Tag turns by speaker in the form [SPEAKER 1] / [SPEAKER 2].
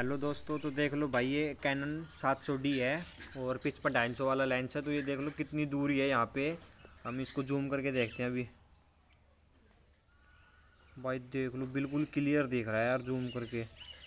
[SPEAKER 1] hello दोस्तों तो देख लो भाई ये कैनन 700D है और पिच पर ढाई सौ वाला लेंस है तो ये देख लो कितनी दूरी है यहाँ पे हम इसको जूम करके देखते हैं अभी भाई देख लो बिल्कुल क्लियर दिख रहा है यार जूम करके